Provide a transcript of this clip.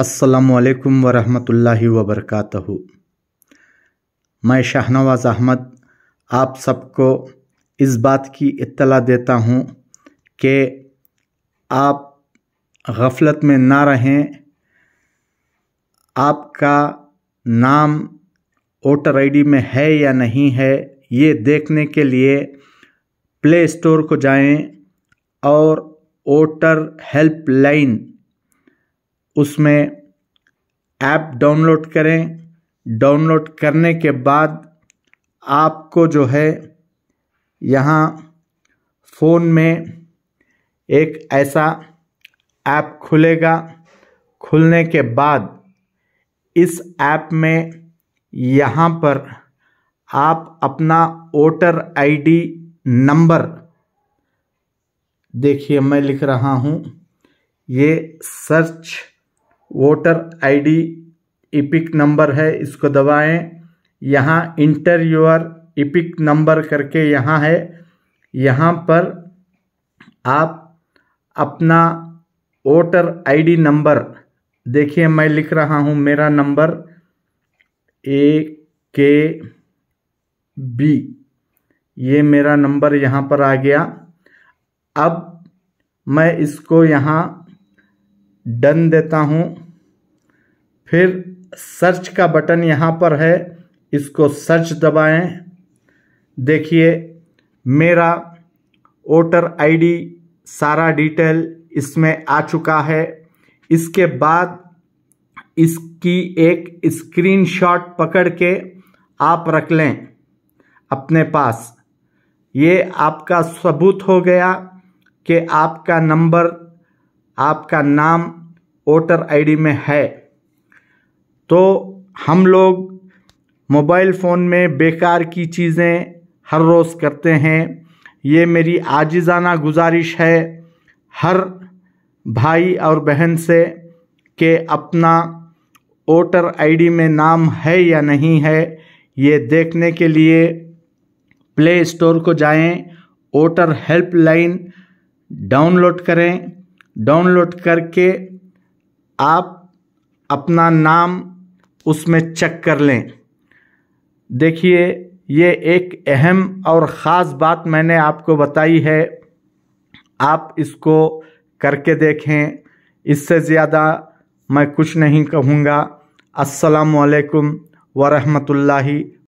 असलकम वरहि वबरक मैं शाहनवाज अहमद आप सबको इस बात की इत्तला देता हूँ कि आप गफलत में ना रहें आपका नाम वोटर आई में है या नहीं है ये देखने के लिए प्ले स्टोर को जाएं और वोटर हेल्पलाइन उसमें ऐप डाउनलोड करें डाउनलोड करने के बाद आपको जो है यहाँ फ़ोन में एक ऐसा ऐप खुलेगा खुलने के बाद इस ऐप में यहाँ पर आप अपना वोटर आईडी नंबर देखिए मैं लिख रहा हूँ ये search voter ID EPIC number है इसको दबाएं यहाँ इंटर योर इपिक नंबर करके यहाँ है यहाँ पर आप अपना वोटर आईडी नंबर देखिए मैं लिख रहा हूँ मेरा नंबर ए के बी ये मेरा नंबर यहाँ पर आ गया अब मैं इसको यहाँ डन देता हूँ फिर सर्च का बटन यहाँ पर है इसको सर्च दबाएं देखिए मेरा वोटर आईडी सारा डिटेल इसमें आ चुका है इसके बाद इसकी एक स्क्रीनशॉट पकड़ के आप रख लें अपने पास ये आपका सबूत हो गया कि आपका नंबर आपका नाम वोटर आईडी में है तो हम लोग मोबाइल फ़ोन में बेकार की चीज़ें हर रोज़ करते हैं ये मेरी आजिज़ाना गुजारिश है हर भाई और बहन से कि अपना वोटर आईडी में नाम है या नहीं है ये देखने के लिए प्ले स्टोर को जाएं वोटर हेल्पलाइन डाउनलोड करें डाउनलोड करके आप अपना नाम उसमें चेक कर लें देखिए ये एक अहम और ख़ास बात मैंने आपको बताई है आप इसको करके देखें इससे ज़्यादा मैं कुछ नहीं कहूँगा असलकम वालेकुम